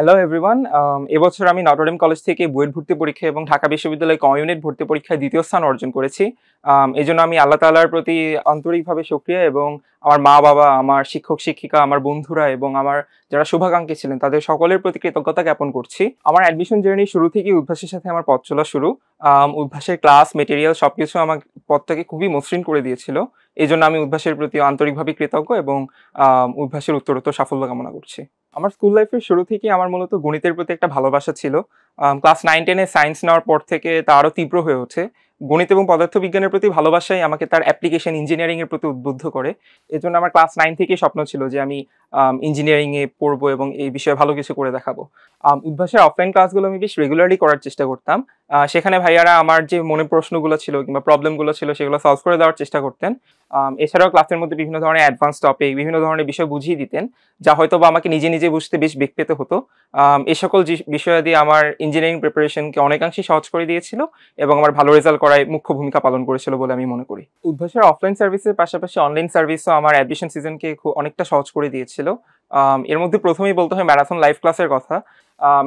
hello everyone um, এবছর আমি Notre Dame college থেকে বুয়েট ভর্তি পরীক্ষা এবং ঢাকা বিশ্ববিদ্যালয় কমিউনিট ভর্তি পরীক্ষায় দ্বিতীয় স্থান অর্জন করেছি um, এই জন্য আমি আল্লাহ তালার প্রতি আন্তরিকভাবে সক্রিয় এবং আমার মা বাবা আমার শিক্ষক শিক্ষিকা আমার বন্ধুরা এবং আমার যারা শুভাকাঙ্ক্ষী ছিলেন তাদের সকলের প্রতি কৃতজ্ঞতা জ্ঞাপন করছি আমার অ্যাডমিশন জার্নি শুরু থেকেই উদ্ভাসের সাথে আমার পথ চলা শুরু um, উদ্ভাসের ক্লাস মেটেরিয়াল সব কিছু আমার পথটাকে খুবই মসৃণ করে দিয়েছিল এই জন্য আমি উদ্ভাসের প্রতি আন্তরিকভাবে কৃতজ্ঞ এবং উদ্ভাসের উত্তরোত্তর সাফল্য কামনা করছি আমার স্কুল লাইফের শুরু থেকে আমার মূলত গণিতের প্রতি একটা ভালোবাসা ছিল ক্লাস নাইন টেনে সায়েন্স নেওয়ার পর থেকে তা আরও তীব্র হয়ে ওঠে গণিত এবং পদার্থবিজ্ঞানের প্রতি ভালোবাসাই আমাকে তার অ্যাপ্লিকেশন ইঞ্জিনিয়ারিংয়ের প্রতি উদ্বুদ্ধ করে এজন্য আমার ক্লাস নাইন থেকেই স্বপ্ন ছিল যে আমি ইঞ্জিনিয়ারিংয়ে পড়বো এবং এই বিষয়ে ভালো কিছু করে দেখাবো উদ্ভাসের অফলাইন ক্লাসগুলো আমি বেশ রেগুলারলি করার চেষ্টা করতাম সেখানে ভাইয়ারা আমার যে মনে প্রশ্নগুলো ছিল কিংবা প্রবলেমগুলো ছিল সেগুলো সলভ করে দেওয়ার চেষ্টা করতেন এছাড়াও ক্লাসের মধ্যে বিভিন্ন ধরনের অ্যাডভান্স টপিক বিভিন্ন ধরনের বিষয় বুঝিয়ে দিতেন যা হয়তো বা আমাকে নিজে নিজে বুঝতে বেশ বেগ পেতে হতো এ সকল বিষয় দিয়ে আমার ইঞ্জিনিয়ারিং প্রিপারেশনকে অনেকাংশে সহজ করে দিয়েছিল এবং আমার ভালো রেজাল্ট করায় মুখ্য ভূমিকা পালন করেছিল বলে আমি মনে করি উদ্ভাসের অফলাইন সার্ভিসের পাশাপাশি অনলাইন সার্ভিসও আমার অ্যাডমিশন সিজনকে অনেকটা সহজ করে দিয়েছে ছিল এর মধ্যে প্রথমেই বলতে হয় ম্যারাথন লাইভ ক্লাসের কথা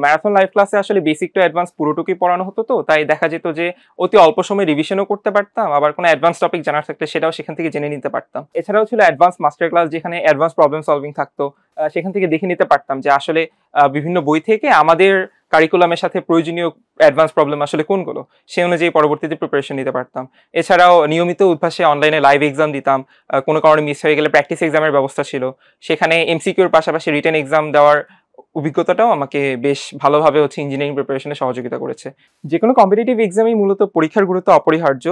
ম্যারাথন লাইভ ক্লাসে আসলে বেসিক টু অ্যাডভান্স পুরোটুকুই পড়ানো হতো তো তাই দেখা যেত যে অতি অল্প সময় রিভিশনও করতে পারতাম আবার কোনো অ্যাডভান্স টপিক জানার থাকলে সেটাও সেখান থেকে জেনে নিতে পারতাম এছাড়াও ছিল অ্যাডভান্স মাস্টার ক্লাস যেখানে অ্যাডভান্স প্রবলেম সলভিং থাকতো সেখান থেকে দেখে নিতে পারতাম যে আসলে বিভিন্ন বই থেকে আমাদের কারিকুলামের সাথে প্রয়োজনীয় অ্যাডভান্স প্রবলেম আসলে কোনগুলো সে অনুযায়ী পরবর্তীতে প্রিপারেশন নিতে পারতাম এছাড়াও নিয়মিত উদ্ভাসে অনলাইনে লাইভ এক্সাম দিতাম কোনো কারণে মিস হয়ে গেলে প্র্যাকটিস এক্সামের ব্যবস্থা ছিল সেখানে এমসিকিউর পাশাপাশি রিটার্ন এক্সাম দেওয়ার অভিজ্ঞতাটাও আমাকে বেশ ভালোভাবে হচ্ছে ইঞ্জিনিয়ারিং প্রিপারেশনে সহযোগিতা করেছে যে কোনো কম্পিটিটিভ এক্সামই মূলত পরীক্ষার গুরুত্ব অপরিহার্য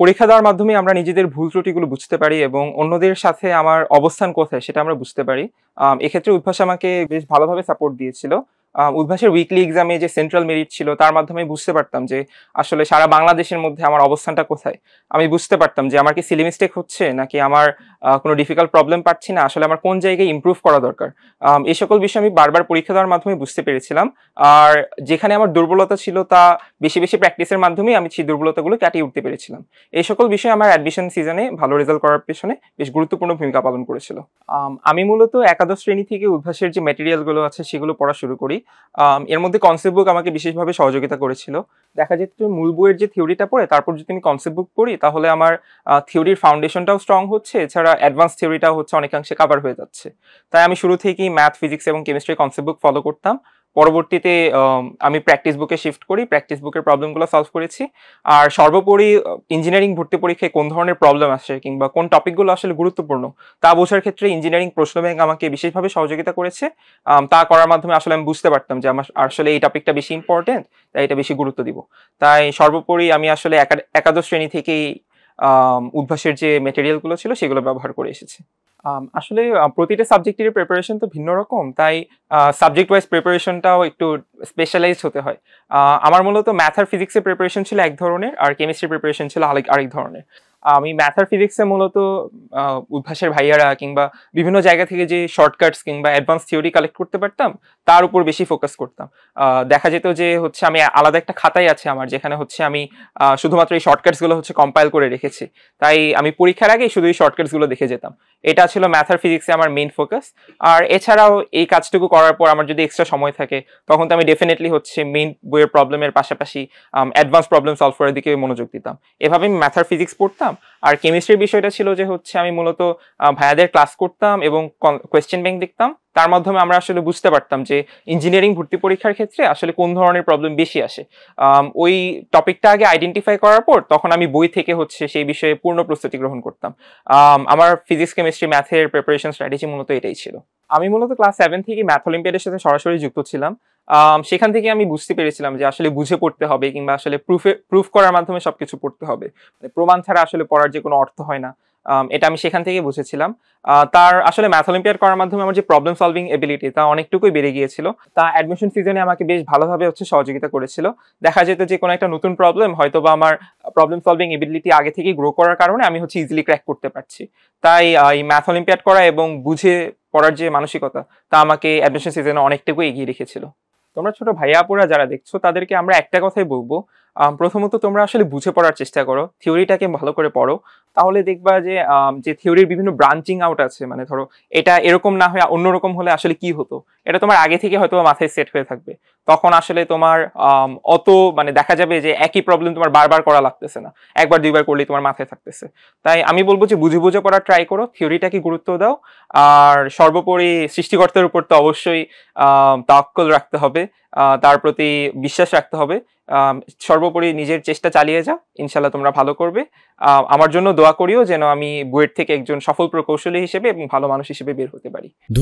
পরীক্ষা দেওয়ার মাধ্যমে আমরা নিজেদের ভুল ত্রুটিগুলো বুঝতে পারি এবং অন্যদের সাথে আমার অবস্থান কোথায় সেটা আমরা বুঝতে পারি এক্ষেত্রে উদ্ভাস আমাকে বেশ ভালোভাবে সাপোর্ট দিয়েছিল উদ্ভাসের উইকলি এক্সামে যে সেন্ট্রাল মেরিট ছিল তার মাধ্যমে বুঝতে পারতাম যে আসলে সারা বাংলাদেশের মধ্যে আমার অবস্থানটা কোথায় আমি বুঝতে পারতাম যে আমার কি সিলি মিস্টেক হচ্ছে নাকি আমার কোনো ডিফিকাল্ট প্রবলেম পাচ্ছি না আসলে আমার কোন জায়গায় ইম্প্রুভ করা দরকার এই সকল বিষয়ে আমি বারবার পরীক্ষা দেওয়ার মাধ্যমে বুঝতে পেরেছিলাম আর যেখানে আমার দুর্বলতা ছিল তা বেশি বেশি প্র্যাকটিসের মাধ্যমে আমি সেই দুর্বলতাগুলো কাটিয়ে উঠতে পেরেছিলাম এই সকল বিষয়ে আমার অ্যাডমিশন সিজনে ভালো রেজাল্ট করার পেছনে বেশ গুরুত্বপূর্ণ ভূমিকা পালন করেছিল আমি মূলত একাদশ শ্রেণী থেকে উদ্ভাসের যে ম্যাটেরিয়ালগুলো আছে সেগুলো পড়া শুরু করি এর মধ্যে কনসেপ্ট বুক আমাকে বিশেষভাবে সহযোগিতা করেছিল দেখা যেত মূল বইয়ের যে থিওরিটা পড়ে তারপর যদি আমি কনসেপ্ট বুক পড়ি তাহলে আমার থিওরির ফাউন্ডেশনটাও স্ট্রং হচ্ছে এছাড়া অ্যাডভান্স থিওরিটা হচ্ছে অনেকাংশে কাভার হয়ে যাচ্ছে তাই আমি শুরু থেকেই ম্যাথ ফিজিক্স এবং কেমিস্ট্রি কনসেপ্ট বুক ফলো করতাম পরবর্তীতে আমি প্র্যাকটিস বুকে শিফট করি প্র্যাকটিস বুকের প্রবলেমগুলো সলভ করেছি আর সর্বোপরি ইঞ্জিনিয়ারিং ভর্তি পরীক্ষায় কোন ধরনের প্রবলেম আসে কিংবা কোন টপিকগুলো আসলে গুরুত্বপূর্ণ তা বোঝার ক্ষেত্রে ইঞ্জিনিয়ারিং প্রশ্ন ব্যাংক আমাকে বিশেষভাবে সহযোগিতা করেছে তা করার মাধ্যমে আসলে আমি বুঝতে পারতাম যে আমার আসলে এই টপিকটা বেশি ইম্পর্টেন্ট তাই এটা বেশি গুরুত্ব দিব তাই সর্বোপরি আমি আসলে একাদশ শ্রেণী থেকেই উদ্ভাসের যে মেটেরিয়ালগুলো ছিল সেগুলো ব্যবহার করে এসেছি আসলে প্রতিটা সাবজেক্টের প্রিপারেশন তো ভিন্ন রকম তাই সাবজেক্ট ওয়াইজ প্রিপারেশনটাও একটু স্পেশালাইজ হতে হয় আমার মূলত ম্যাথ আর ফিজিক্সের প্রিপারেশন ছিল এক ধরনের আর কেমিস্ট্রি প্রিপারেশন ছিল আরেক ধরনের আমি ম্যাথ আর ফিজিক্সে মূলত উদ্ভাসের ভাইয়ারা কিংবা বিভিন্ন জায়গা থেকে যে শর্টকাটস কিংবা অ্যাডভান্স থিওরি কালেক্ট করতে পারতাম তার উপর বেশি ফোকাস করতাম দেখা যেত যে হচ্ছে আমি আলাদা একটা খাতাই আছে আমার যেখানে হচ্ছে আমি শুধুমাত্র এই শর্টকাটসগুলো হচ্ছে কম্পাইল করে রেখেছি তাই আমি পরীক্ষার আগে শুধু এই শর্টকাটসগুলো দেখে যেতাম এটা ছিল ম্যাথ আর ফিজিক্সে আমার মেইন ফোকাস আর এছাড়াও এই কাজটুকু করার পর আমার যদি এক্সট্রা সময় থাকে তখন তো আমি ডেফিনেটলি হচ্ছে মেইন বইয়ের প্রবলেমের পাশাপাশি অ্যাডভান্স প্রবলেম সলভ করার দিকে মনোযোগ দিতাম এভাবে আমি ম্যাথ আর ফিজিক্স পড়তাম করতাম আর কেমিস্ট্রির বিষয়টা ছিল যে হচ্ছে আমি মূলত ভাইয়াদের ক্লাস করতাম এবং কোয়েশ্চেন ব্যাংক দেখতাম তার মাধ্যমে আমরা আসলে বুঝতে পারতাম যে ইঞ্জিনিয়ারিং ভর্তি পরীক্ষার ক্ষেত্রে আসলে কোন ধরনের প্রবলেম বেশি আসে ওই টপিকটা আগে আইডেন্টিফাই করার পর তখন আমি বই থেকে হচ্ছে সেই বিষয়ে পূর্ণ প্রস্তুতি গ্রহণ করতাম আমার ফিজিক্স কেমিস্ট্রি ম্যাথের প্রিপারেশন স্ট্র্যাটেজি মূলত এটাই ছিল আমি মূলত ক্লাস সেভেন থেকে ম্যাথ অলিম্পিয়াডের সাথে সরাসরি যুক্ত ছিলাম সেখান থেকে আমি বুঝতে পেরেছিলাম যে আসলে বুঝে পড়তে হবে কিংবা আসলে প্রুফে প্রুফ করার মাধ্যমে সবকিছু পড়তে হবে মানে প্রমাণ ছাড়া আসলে পড়ার যে কোনো অর্থ হয় না এটা আমি সেখান থেকে বুঝেছিলাম তার আসলে ম্যাথ অলিম্পিয়ার করার মাধ্যমে আমার যে প্রবলেম সলভিং এবিলিটি তা অনেকটুকুই বেড়ে গিয়েছিল তা অ্যাডমিশন সিজনে আমাকে বেশ ভালোভাবে হচ্ছে সহযোগিতা করেছিল দেখা যেত যে কোনো একটা নতুন প্রবলেম হয়তো বা আমার প্রবলেম সলভিং এবিলিটি আগে থেকেই গ্রো করার কারণে আমি হচ্ছে ইজিলি ক্র্যাক করতে পারছি তাই এই ম্যাথ অলিম্পিয়াড করা এবং বুঝে পড়ার যে মানসিকতা তা আমাকে অ্যাডমিশন সিজনে অনেকটুকু এগিয়ে রেখেছিল তোমরা ছোট ভাইয়াপুরা যারা দেখছো তাদেরকে আমরা একটা কথাই বলবো প্রথমত তোমরা আসলে বুঝে পড়ার চেষ্টা করো থিওরিটাকে ভালো করে পড়ো তাহলে দেখবা যে যে থিওরির বিভিন্ন ব্রাঞ্চিং আউট আছে মানে ধরো এটা এরকম না হয়ে অন্যরকম হলে আসলে কি হতো এটা তোমার আগে থেকে হয়তো মাথায় সেট হয়ে থাকবে তখন আসলে তোমার অত মানে দেখা যাবে যে একই প্রবলেম তোমার বারবার করা লাগতেছে না একবার দুইবার করলেই তোমার মাথায় থাকতেছে তাই আমি বলবো যে বুঝে বুঝে পড়ার ট্রাই করো থিওরিটাকে গুরুত্ব দাও আর সর্বোপরি সৃষ্টিকর্তার উপর তো অবশ্যই তাক্কল রাখতে হবে তার প্রতি বিশ্বাস রাখতে হবে সর্বোপরি নিজের চেষ্টা চালিয়ে যাও ইনশাল্লাহ তোমরা ভালো করবে আমার জন্য দোয়া করিও যেন আমি বুয়েট থেকে একজন সফল প্রকৌশলী হিসেবে এবং ভালো মানুষ হিসেবে বের হতে পারি দু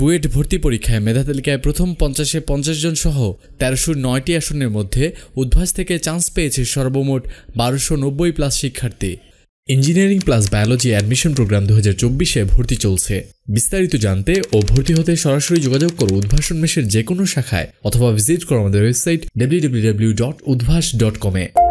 বুয়েট ভর্তি পরীক্ষায় মেধা তালিকায় প্রথম পঞ্চাশে পঞ্চাশ জন সহ তেরোশো নয়টি আসনের মধ্যে উদ্ভাস থেকে চান্স পেয়েছে সর্বমোট বারোশো নব্বই প্লাস শিক্ষার্থী engineering plus biology admission programme দু হাজার চব্বিশে ভর্তি চলছে বিস্তারিত জানতে ও ভর্তি হতে সরাসরি যোগাযোগ করো উদ্ভাসন মেশের যে কোনো শাখায় অথবা ভিজিট করো আমাদের website W W W dot Udvash dot কমে